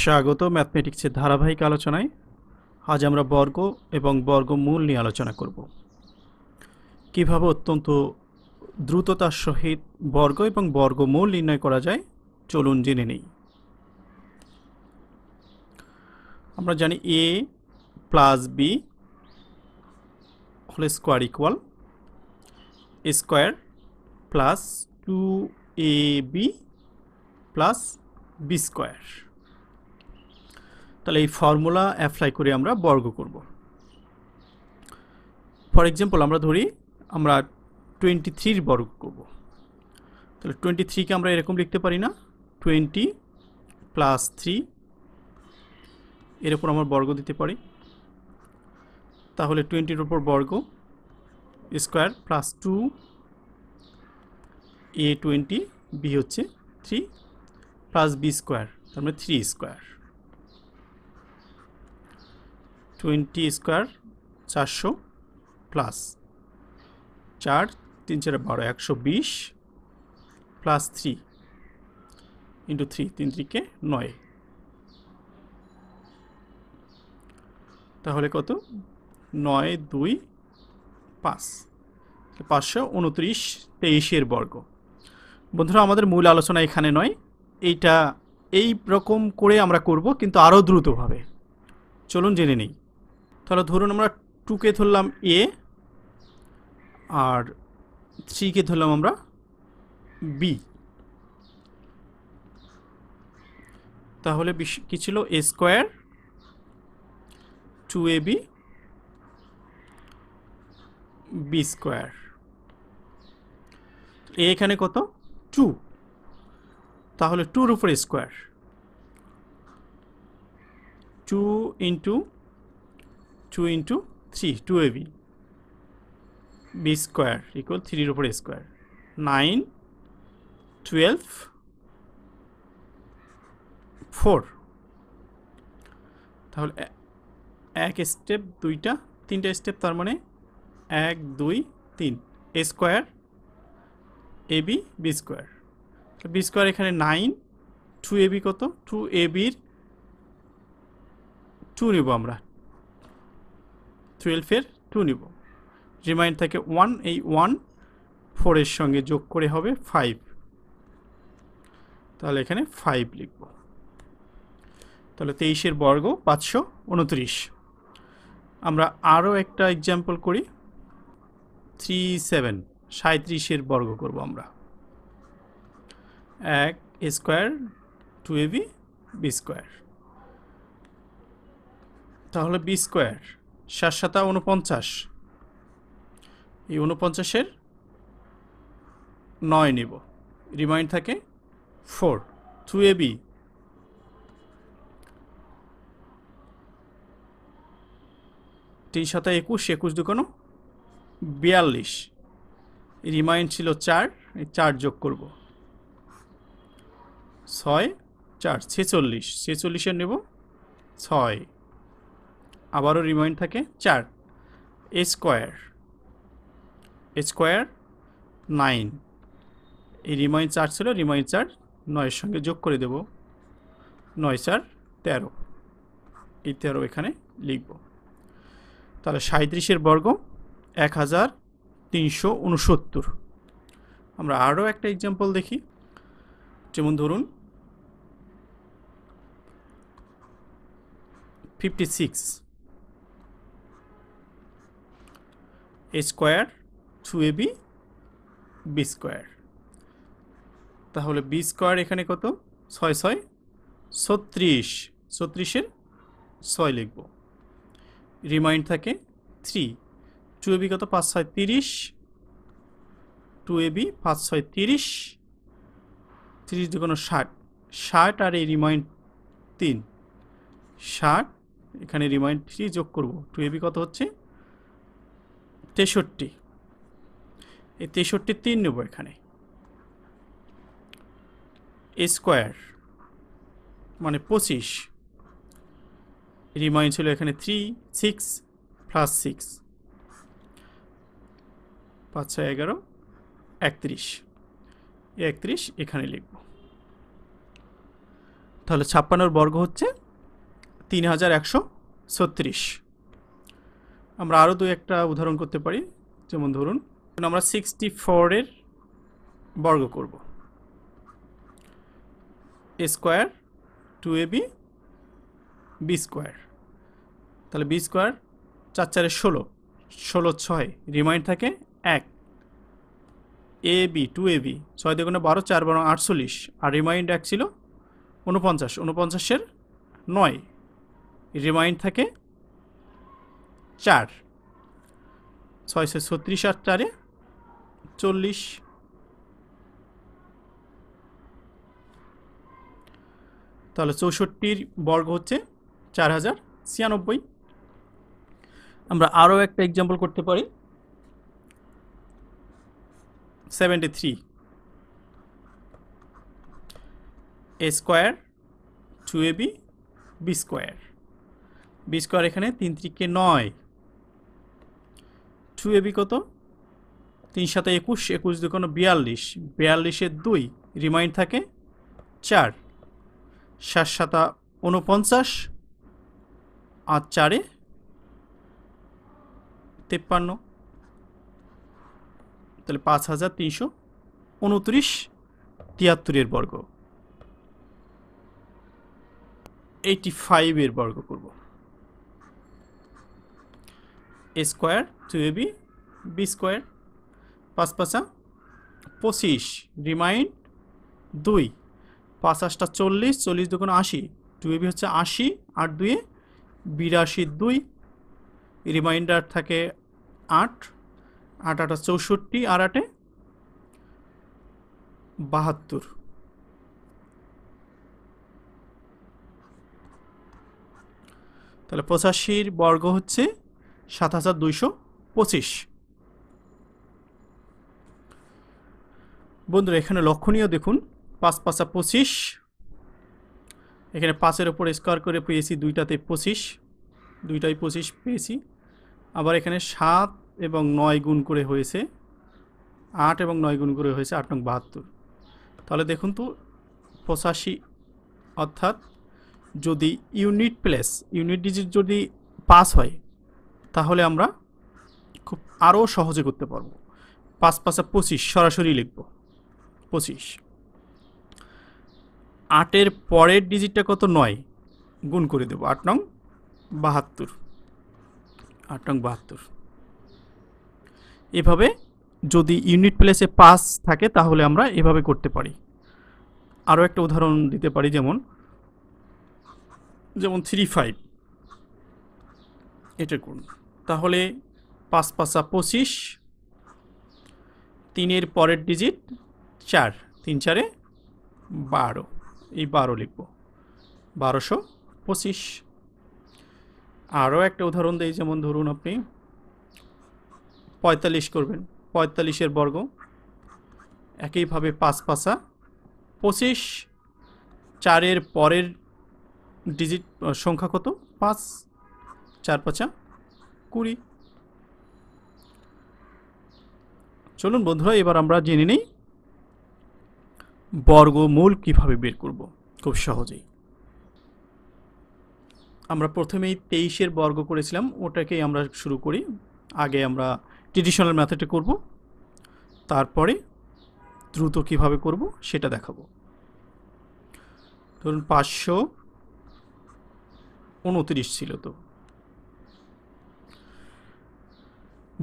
স্বাগত ম্যাথমেটিক্সের ধারাবাহিক আলোচনায় আজ আমরা বর্গ এবং বর্গমূল নিয়ে আলোচনা করব কিভাবে অত্যন্ত দ্রুততার সহিত বর্গ এবং বর্গমূল নির্ণয় করা যায় চলুন জেনে নেই আমরা জানি এ প্লাস বি হলে square equal square plus two A B plus B square তাহলে এই ফর্মুলা অ্যাপ্লাই করে আমরা বর্গ করব ফর এক্সাম্পল আমরা ধরি আমরা টোয়েন্টি থ্রির বর্গ করব তাহলে টোয়েন্টি থ্রিকে আমরা এরকম লিখতে পারি না টোয়েন্টি প্লাস থ্রি এর ওপর আমরা বর্গ দিতে পারি তাহলে টোয়েন্টির ওপর বর্গ square plus two A twenty B হচ্ছে থ্রি প্লাস বি স্কোয়ার তার মানে থ্রি স্কোয়ার টোয়েন্টি স্কোয়ার চারশো প্লাস চার তিন চারে বারো একশো বিশ প্লাস থ্রি ইন্টু থ্রি তিন থ্রিকে নয় তাহলে কত নয় দুই পাঁচ পাঁচশো উনত্রিশ তেইশের বর্গ বন্ধুরা আমাদের মূল আলোচনা এখানে নয় এইটা এই রকম করে আমরা করব কিন্তু আরও দ্রুতভাবে চলুন জেনে নিই তাহলে ধরুন আমরা টুকে ধরলাম এ আর থ্রিকে ধরলাম আমরা বি তাহলে কী ছিল A square two A B B square A এখানে কত টু তাহলে টুর উপরে square two into two into three two A B B square equal থ্রির উপরে স্কোয়ার নাইন টুয়েলভ ফোর তাহলে এক স্টেপ দুইটা তিনটা স্টেপ তার মানে এক দুই তিন A square A B B square B square এখানে নাইন টু এ বি কত টু এ বির টু নেব আমরা টুয়েলভের টু নিব রিমাইন্ড থাকে ওয়ান এই ওয়ান ফোরের সঙ্গে যোগ করে হবে ফাইভ তাহলে এখানে ফাইভ লিখব তাহলে তেইশের বর্গ পাঁচশো উনত্রিশ আমরা আরও একটা এক্সাম্পল করি থ্রি সেভেন সাঁত্রিশের বর্গ করব আমরা এক square two A B B square তাহলে বি স্কোয়ার সাত সাতা উনপঞ্চাশ এই উনপঞ্চাশের নয় নেব রিমাইন্ড থাকে ফোর থ্রু এ বি তিন সাতা একুশ একুশ দুকোনো বিয়াল্লিশ রিমাইন্ড ছিল চার এই চার যোগ করব ছয় চার ছেচল্লিশ ছেচল্লিশের নেব ছয় আবারও রিমাইন্ড থাকে চার A square A square nine এই রিমাইন্ড চার ছিল রিমাইন্ড চার নয়ের সঙ্গে যোগ করে দেব নয় চার তেরো এই তেরো এখানে লিখব তাহলে সাঁত্রিশের বর্গ এক হাজার তিনশো উনসত্তর আমরা আরও একটা এক্সাম্পল দেখি যেমন ধরুন fifty six A square two A B B square তাহলে বি স্কোয়ার এখানে কত ছয় ছয় ছত্রিশ ছত্রিশের ছয় লিখব রিমাইন্ড থাকে থ্রি টু এ বি কত পাঁচ ছয় তিরিশ টু এ বি পাঁচ ছয় তিরিশ তিরিশ দু কোনো ষাট ষাট আর এই রিমাইন্ড তিন ষাট এখানে রিমাইন্ড থ্রি যোগ করব টু এ বি কত হচ্ছে তেষট্টি এই তেষট্টি তিন নেব এখানে স্কোয়ার মানে পঁচিশ রিমাইন ছিল এখানে থ্রি সিক্স প্লাস সিক্স পাঁচ ছয় এগারো একত্রিশ একত্রিশ এখানে লিখব তাহলে ছাপ্পান্নর বর্গ হচ্ছে তিন হাজার একশো ছত্রিশ আমরা আরও দু একটা উদাহরণ করতে পারি যেমন ধরুন আমরা সিক্সটি ফোরের বর্গ করব A square two A B B square তাহলে বি স্কোয়ার চার চারে ষোলো ষোলো ছয় রিমাইন্ড থাকে এক A B two A B ছয় দেখুন বারো চার বারো আটচল্লিশ আর রিমাইন্ড এক ছিল উনপঞ্চাশ উনপঞ্চাশের নয় রিমাইন্ড থাকে চার ছয়শো ছত্রিশ আর চারে চল্লিশ তাহলে চৌষট্টির বর্গ হচ্ছে চার হাজার ছিয়ানব্বই আমরা আরও একটা এক্সাম্পল করতে পারি seventy three A square two A B square B square এখানে তিন ত্রিকে নয় টু এবি কত তিন সাথে একুশ একুশ দু কোনো বিয়াল্লিশ বিয়াল্লিশের দুই রিমাইন্ড থাকে চার সাত সাতা উনপঞ্চাশ আর চারে তেপ্পান্ন তাহলে পাঁচ হাজার তিনশো উনত্রিশ তিয়াত্তরের বর্গ এইটি ফাইভের বর্গ করবো A square two A B B square পাঁচ পাঁচা পঁচিশ রিমাইন্ড দুই পাঁচ আটটা চল্লিশ চল্লিশ দুগুণ আশি টু এ বি হচ্ছে আশি আট দুয়ে বিরাশি দুই রিমাইন্ডার থাকে আট আট আটা চৌষট্টি আর আটে বাহাত্তর তাহলে পঁচাশির বর্গ হচ্ছে সাত হাজার দুইশো পঁচিশ বন্ধুরা এখানে লক্ষণীয় দেখুন পাঁচ পাঁচা পঁচিশ এখানে পাঁচের ওপর স্কোয়ার করে পেয়েছি দুইটাতে পঁচিশ দুইটাই পঁচিশ পেয়েছি আবার এখানে সাত এবং নয় গুণ করে হয়েছে আট এবং নয় গুণ করে হয়েছে আট নং বাহাত্তর তাহলে দেখুন তো পঁচাশি অর্থাৎ যদি ইউনিট প্লেস ইউনিট ডিজিট যদি পাস হয় তাহলে আমরা খুব আরও সহজে করতে পারবো পাঁচ পাঁচে পঁচিশ সরাসরি লিখব পঁচিশ আটের পরের ডিজিটটা কত নয় গুণ করে দেব আট নং বাহাত্তর আট নং বাহাত্তর এভাবে যদি ইউনিট প্লেসে পাস থাকে তাহলে আমরা এভাবে করতে পারি আরও একটা উদাহরণ দিতে পারি যেমন যেমন থ্রি ফাইভ এটা করুন তাহলে পাঁচ পাঁচা পঁচিশ তিনের পরের ডিজিট চার তিন চারে বারো এই বারো লিখব বারোশো পঁচিশ আরও একটা উদাহরণ দিই যেমন ধরুন আপনি পঁয়তাল্লিশ করবেন পঁয়তাল্লিশের বর্গ একইভাবে পাঁচ পাঁচা পঁচিশ চারের পরের ডিজিট সংখ্যা কত পাঁচ চার পাঁচা কুড়ি চলুন বন্ধুরা এবার আমরা জেনে নিই বর্গমূল কিভাবে বের করব খুব সহজেই আমরা প্রথমেই তেইশের বর্গ করেছিলাম ওটাকেই আমরা শুরু করি আগে আমরা ট্রেডিশনাল ম্যাথডে করব তারপরে দ্রুত কিভাবে করব সেটা দেখাবো ধরুন পাঁচশো উনত্রিশ ছিল তো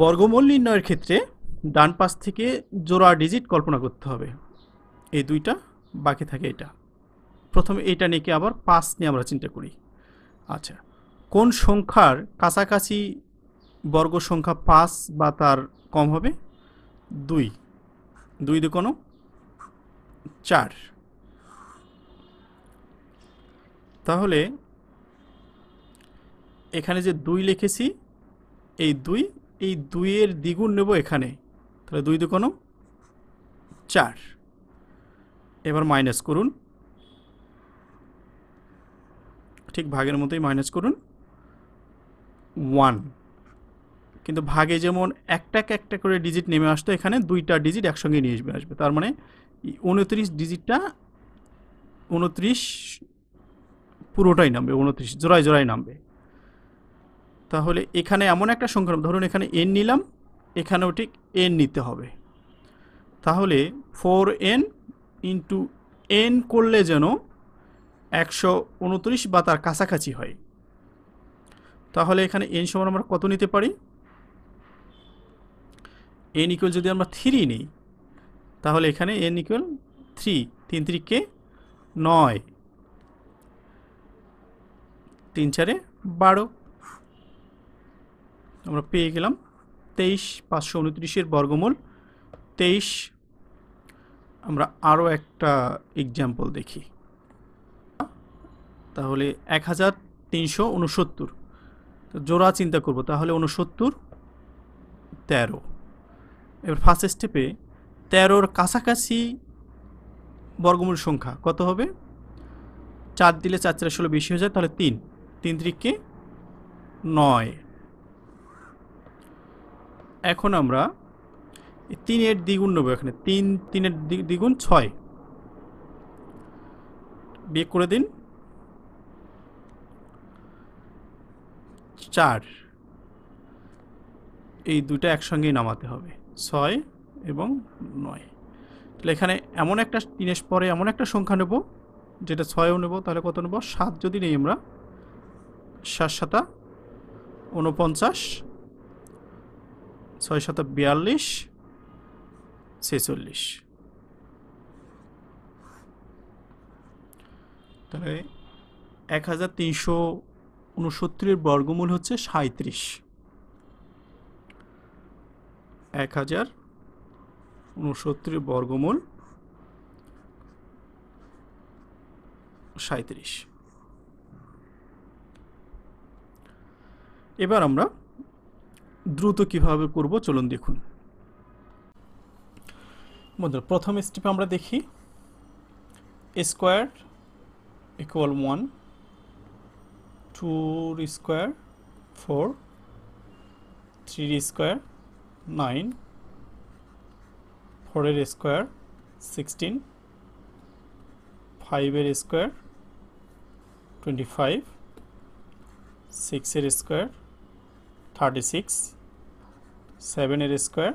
বর্গমূল নির্ণয়ের ক্ষেত্রে ডান পাশ থেকে জোড়া ডিজিট কল্পনা করতে হবে এই দুইটা বাকি থাকে এটা প্রথমে এটা নিয়ে আবার পাঁচ নিয়ে আমরা চিন্তা করি আচ্ছা কোন সংখ্যার কাছাকাছি বর্গ সংখ্যা পাঁচ বা তার কম হবে দুই দুই দু কোনো চার তাহলে এখানে যে দুই লিখেছি এই দুই এই দুইয়ের দ্বিগুণ নেব এখানে তাহলে দুই দুকোনো চার এবার মাইনাস করুন ঠিক ভাগের মতোই মাইনাস করুন ওয়ান কিন্তু ভাগে যেমন একটা একটা করে ডিজিট নেমে আসতো এখানে দুইটা ডিজিট একসঙ্গে নিয়ে আসবে আসবে তার মানে উনত্রিশ ডিজিটটা উনত্রিশ পুরোটাই নামবে উনত্রিশ জোড়ায় জোড়ায় নামবে তাহলে এখানে এমন একটা সংখ্যা ধরুন এখানে এন নিলাম এখানেও ঠিক এন নিতে হবে তাহলে ফোর এন ইন্টু এন করলে যেন একশো উনত্রিশ বা তার কাছাকাছি হয় তাহলে এখানে এন সমান আমরা কত নিতে পারি এন ইকুয়াল যদি আমরা থ্রি নিই তাহলে এখানে এন ইকুয়াল থ্রি তিন কে নয় তিন চারে বারো আমরা পেয়ে গেলাম তেইশ পাঁচশো উনত্রিশের বর্গমূল তেইশ আমরা আরও একটা এক্সাম্পল দেখি তাহলে এক হাজার তিনশো উনসত্তর জোড়া চিন্তা করব তাহলে উনসত্তর তেরো এবার ফার্স্ট স্টেপে তেরোর কাছাকাছি বর্গমূল সংখ্যা কত হবে চার দিলে চার চার ষোলো বেশি হয়ে যায় তাহলে তিন তিন ত্রিককে নয় এখন আমরা তিনের দ্বিগুণ নেবো এখানে তিন তিনের দ্বিগুণ ছয় বিয়ে করে দিন চার এই দুটা একসঙ্গেই নামাতে হবে ছয় এবং নয় তাহলে এখানে এমন একটা তিনের পরে এমন একটা সংখ্যা নেব যেটা ছয়ও নেব তাহলে কত নেব সাত যদি নেই আমরা সাত সাতা উনপঞ্চাশ ছয় শত বিয়াল্লিশ ছেচল্লিশ তাহলে এক হাজার তিনশো উনসত্তরের বর্গমূল হচ্ছে সাঁত্রিশ এক হাজার উনসত্তরের বর্গমূল সাঁত্রিশ এবার আমরা দ্রুত কিভাবে করব চলুন দেখুন বন্ধুরা প্রথম স্টেপ আমরা দেখি স্কোয়ার ইকুয়াল ওয়ান টুর স্কোয়ার ফোর থ্রির স্কোয়ার নাইন ফোরের স্কোয়ার সিক্সটিন ফাইভের স্কোয়ার টোয়েন্টি ফাইভ সিক্সের স্কোয়ার থার্টি সিক্স সেভেনের স্কোয়ার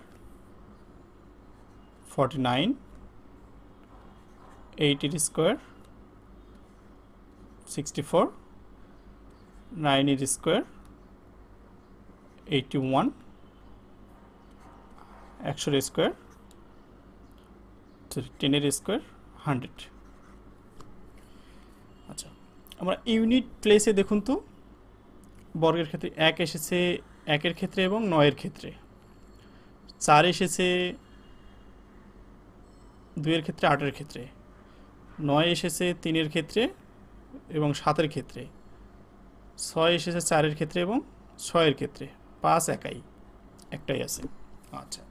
ফর্টি নাইন এর স্কোয়ার সিক্সটি ফোর এর স্কোয়ার এইটি ওয়ান একশোর স্কোয়ার টেনের স্কোয়ার হান্ড্রেড আচ্ছা আমরা ইউনিট প্লেসে দেখুন তো বর্গের ক্ষেত্রে এক এসেছে একের ক্ষেত্রে এবং নয়ের ক্ষেত্রে চার এসেছে দুইয়ের ক্ষেত্রে আটের ক্ষেত্রে নয় এসেছে তিনের ক্ষেত্রে এবং সাতের ক্ষেত্রে ছয় এসেছে চারের ক্ষেত্রে এবং ছয়ের ক্ষেত্রে পাঁচ একাই একটাই আছে আচ্ছা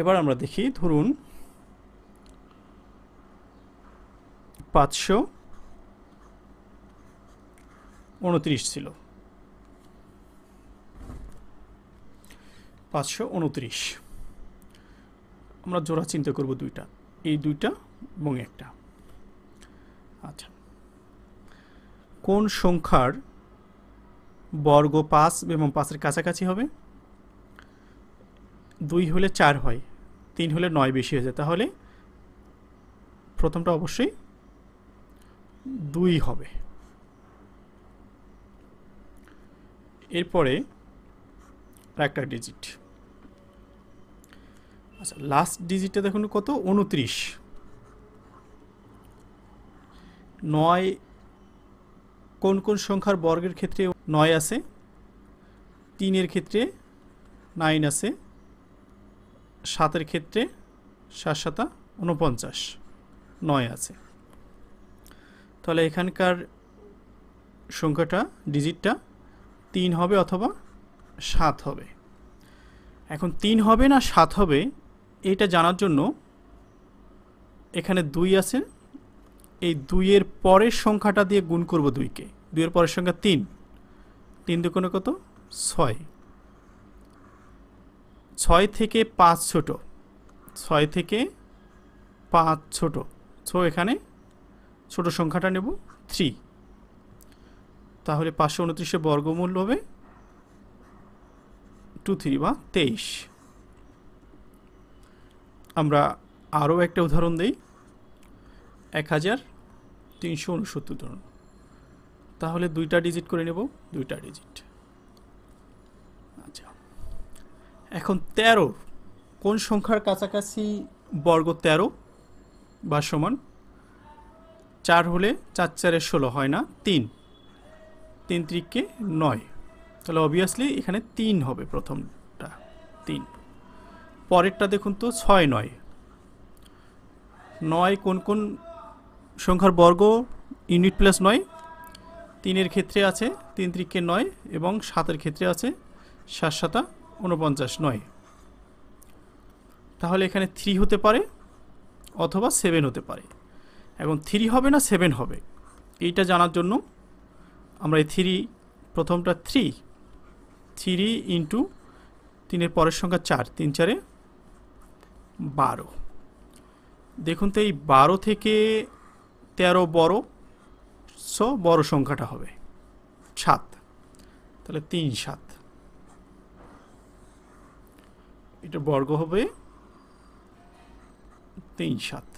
এবার আমরা দেখি ধরুন পাঁচশো উনত্রিশ ছিল পাঁচশো উনত্রিশ আমরা জোড়া চিন্তা করব দুইটা এই দুইটা এবং একটা আচ্ছা কোন সংখ্যার বর্গ পাঁচ এবং পাঁচের কাছাকাছি হবে দুই হলে চার হয় তিন হলে নয় বেশি হয়ে যায় তাহলে প্রথমটা অবশ্যই দুই হবে এরপরে আর একটা ডিজিট আচ্ছা লাস্ট ডিজিটটা দেখুন কত উনত্রিশ নয় কোন কোন সংখ্যার বর্গের ক্ষেত্রে নয় আছে তিনের ক্ষেত্রে নাইন আছে সাতের ক্ষেত্রে সাত সাতা উনপঞ্চাশ নয় আছে তাহলে এখানকার সংখ্যাটা ডিজিটটা তিন হবে অথবা সাত হবে এখন তিন হবে না সাত হবে এটা জানার জন্য এখানে দুই আছে এই দুইয়ের পরের সংখ্যাটা দিয়ে গুণ করব দুইকে দুইয়ের পরের সংখ্যা তিন তিন কোনো কত ছয় ছয় থেকে পাঁচ ছোট ছয় থেকে পাঁচ ছোট ছো এখানে ছোট সংখ্যাটা নেব থ্রি তাহলে পাঁচশো উনত্রিশে বর্গমূল হবে টু থ্রি বা তেইশ আমরা আরও একটা উদাহরণ দিই এক হাজার তিনশো উনসত্তর ধরুন তাহলে দুইটা ডিজিট করে নেব দুইটা ডিজিট আচ্ছা এখন তেরো কোন সংখ্যার কাছাকাছি বর্গ তেরো বা সমান চার হলে চার চারের ষোলো হয় না তিন তিন ত্রিককে নয় তাহলে অবভিয়াসলি এখানে তিন হবে প্রথমটা তিন পরেরটা দেখুন তো ছয় নয় নয় কোন কোন সংখ্যার বর্গ ইউনিট প্লাস নয় তিনের ক্ষেত্রে আছে তিন ত্রিকে নয় এবং সাতের ক্ষেত্রে আছে সাত সাতা উনপঞ্চাশ নয় তাহলে এখানে থ্রি হতে পারে অথবা সেভেন হতে পারে এখন থ্রি হবে না সেভেন হবে এইটা জানার জন্য আমরা এই থ্রি প্রথমটা থ্রি থ্রি ইন্টু তিনের পরের সংখ্যা চার তিন চারে বারো দেখুন তো এই বারো থেকে ১৩ বড় সো বড় সংখ্যাটা হবে সাত তাহলে তিন সাত এটা বর্গ হবে তিন সাত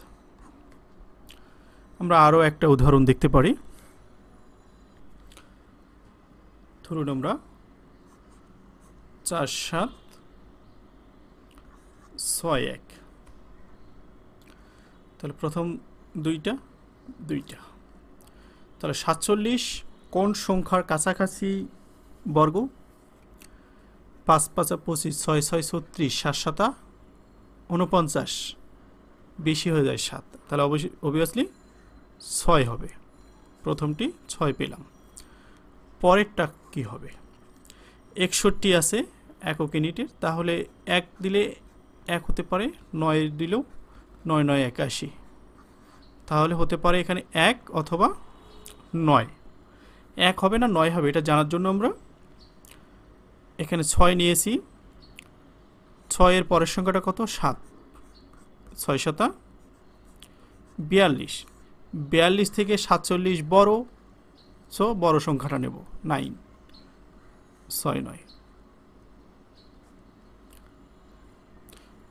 আমরা আরও একটা উদাহরণ দেখতে পারি ধরুন আমরা চার সাত ছয় এক তাহলে প্রথম দুইটা দুইটা তাহলে সাতচল্লিশ কোন সংখ্যার কাছাকাছি বর্গ পাঁচ পাঁচ পঁচিশ ছয় ছয় ছত্রিশ সাত সাতা উনপঞ্চাশ বেশি হয়ে যায় সাত তাহলে অবশ্যই অবভিয়াসলি ছয় হবে প্রথমটি ছয় পেলাম পরেরটা কি হবে একষট্টি আছে একক ইউনিটের তাহলে এক দিলে এক হতে পারে নয় দিলেও নয় নয় একাশি তাহলে হতে পারে এখানে এক অথবা নয় এক হবে না নয় হবে এটা জানার জন্য আমরা এখানে ছয় নিয়েছি ছয়ের পরের সংখ্যাটা কত সাত ছয় শতা বিয়াল্লিশ বিয়াল্লিশ থেকে সাতচল্লিশ বড় সো বড় সংখ্যাটা নেব নাইন ছয় নয়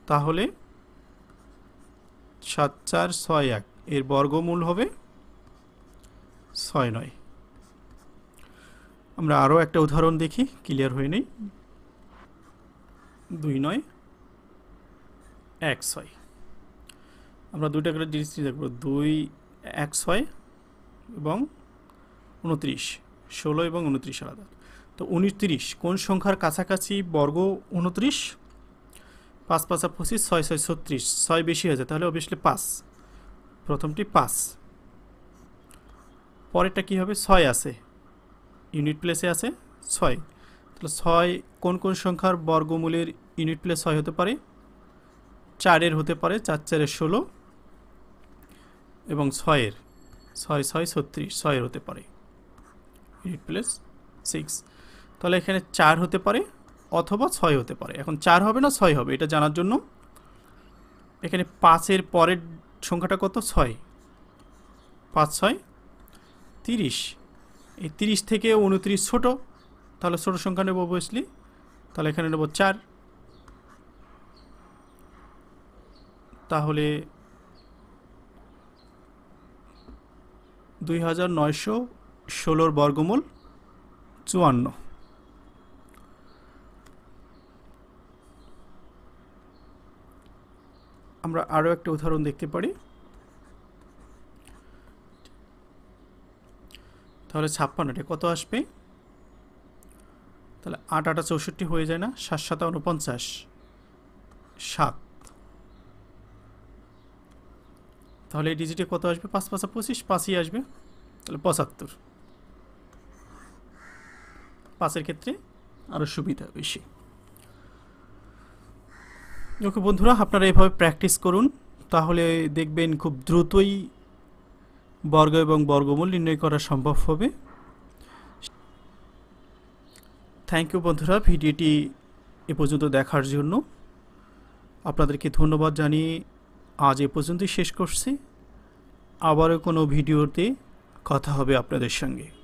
তাহলে সাত চার ছয় এক এর বর্গমূল হবে ছয় নয় আমরা আরও একটা উদাহরণ দেখি ক্লিয়ার হয়ে নেই দুই নয় এক ছয় আমরা দুইটা করে জিনিস দেখব দুই এক ছয় এবং উনত্রিশ ষোলো এবং উনত্রিশ আলাদা তো উনত্রিশ কোন সংখ্যার কাছাকাছি বর্গ উনত্রিশ পাঁচ পাঁচা পঁচিশ ছয় ছয় ছত্রিশ ছয় বেশি হয়ে যায় তাহলে অবভিয়াসলি পাঁচ প্রথমটি পাঁচ পরেরটা কী হবে ছয় আছে ইউনিট প্লেসে আছে ছয় তাহলে ছয় কোন কোন সংখ্যার বর্গমূলের ইউনিট প্লেস ছয় হতে পারে চারের হতে পারে চার চারের ষোলো এবং ছয়ের ছয় ছয় ছত্রিশ ছয়ের হতে পারে ইউনিট প্লেস সিক্স তাহলে এখানে চার হতে পারে অথবা ছয় হতে পারে এখন চার হবে না ছয় হবে এটা জানার জন্য এখানে পাঁচের পরের সংখ্যাটা কত ছয় পাঁচ ছয় তিরিশ এই তিরিশ থেকে উনত্রিশ ছোটো তাহলে ছোট সংখ্যা নেব অবভিয়াসলি তাহলে এখানে নেব চার তাহলে দুই হাজার নয়শো ষোলোর বর্গমূল চুয়ান্ন আমরা আরও একটা উদাহরণ দেখতে পারি তাহলে ছাপ্পান্নটা কত আসবে তাহলে আট আটা চৌষট্টি হয়ে যায় না সাত সাত উনপঞ্চাশ সাত তাহলে এই ডিজিটে কত আসবে পাঁচ পাঁচা পঁচিশ পাঁচই আসবে তাহলে পঁচাত্তর পাঁচের ক্ষেত্রে আরও সুবিধা বেশি ওকে বন্ধুরা আপনারা এভাবে প্র্যাকটিস করুন তাহলে দেখবেন খুব দ্রুতই বর্গ এবং বর্গমূল নির্ণয় করা সম্ভব হবে থ্যাংক ইউ বন্ধুরা ভিডিওটি এ পর্যন্ত দেখার জন্য আপনাদেরকে ধন্যবাদ জানিয়ে আজ এ পর্যন্তই শেষ করছি আবারও কোনো ভিডিওতে কথা হবে আপনাদের সঙ্গে